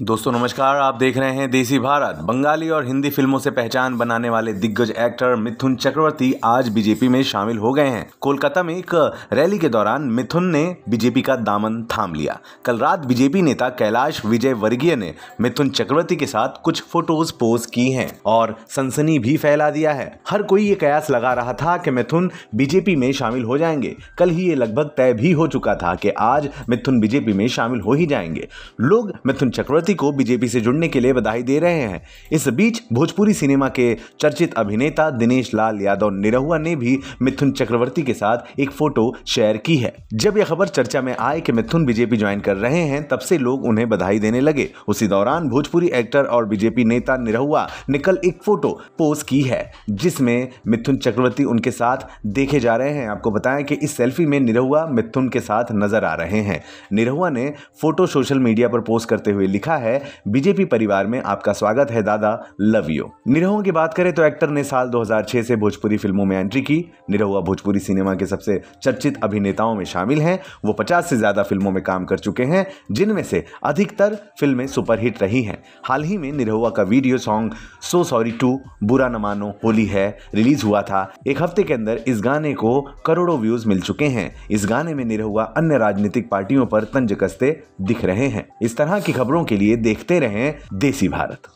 दोस्तों नमस्कार आप देख रहे हैं देसी भारत बंगाली और हिंदी फिल्मों से पहचान बनाने वाले दिग्गज एक्टर मिथुन चक्रवर्ती आज बीजेपी में शामिल हो गए हैं कोलकाता में एक रैली के दौरान मिथुन ने बीजेपी का दामन थाम लिया कल रात बीजेपी नेता कैलाश विजय वर्गीय ने मिथुन चक्रवर्ती के साथ कुछ फोटोज पोस्ट की है और सनसनी भी फैला दिया है हर कोई ये कयास लगा रहा था की मिथुन बीजेपी में शामिल हो जाएंगे कल ही ये लगभग तय भी हो चुका था की आज मिथुन बीजेपी में शामिल हो ही जाएंगे लोग मिथुन चक्रवर्ती मायावती को बीजेपी से जुड़ने के लिए बधाई दे रहे हैं इस बीच भोजपुरी सिनेमा के चर्चित अभिनेता दिनेश लाल यादव निरहुआ ने भी मिथुन चक्रवर्ती के साथ एक फोटो शेयर की है जब यह खबर चर्चा में आए कि मिथुन बीजेपी ज्वाइन कर रहे हैं तब से लोग उन्हें बधाई देने लगे उसी दौरान भोजपुरी एक्टर और बीजेपी नेता निरहुआ ने कल एक फोटो पोस्ट की है जिसमें मिथुन चक्रवर्ती उनके साथ देखे जा रहे हैं आपको बताएं कि इस सेल्फी में निरहुआ मिथुन के साथ नजर आ रहे हैं निरहुआ ने फोटो सोशल मीडिया पर पोस्ट करते हुए लिखा लिखा है बीजेपी परिवार में आपका स्वागत है दादा लव यू निरहुआ की बात करें तो एक्टर ने साल 2006 से भोजपुरी फिल्मों में एंट्री की निरहुआ भोजपुरी सिनेमा के सबसे चर्चित अभिनेताओं में शामिल हैं वो पचास से ज्यादा फिल्मों में काम कर चुके हैं जिनमें से अधिकतर फिल्में सुपरहिट रही हैं हाल ही में निरहुआ का वीडियो सॉन्ग सो सॉरी टू बुरा न मानो होली है रिलीज हुआ था एक हफ्ते के अंदर इस गाने को करोड़ों व्यूज मिल चुके हैं इस गाने में निरहुआ अन्य राजनीतिक पार्टियों पर तंज कसते दिख रहे हैं इस तरह की खबरों के लिए लिए देखते रहें देसी भारत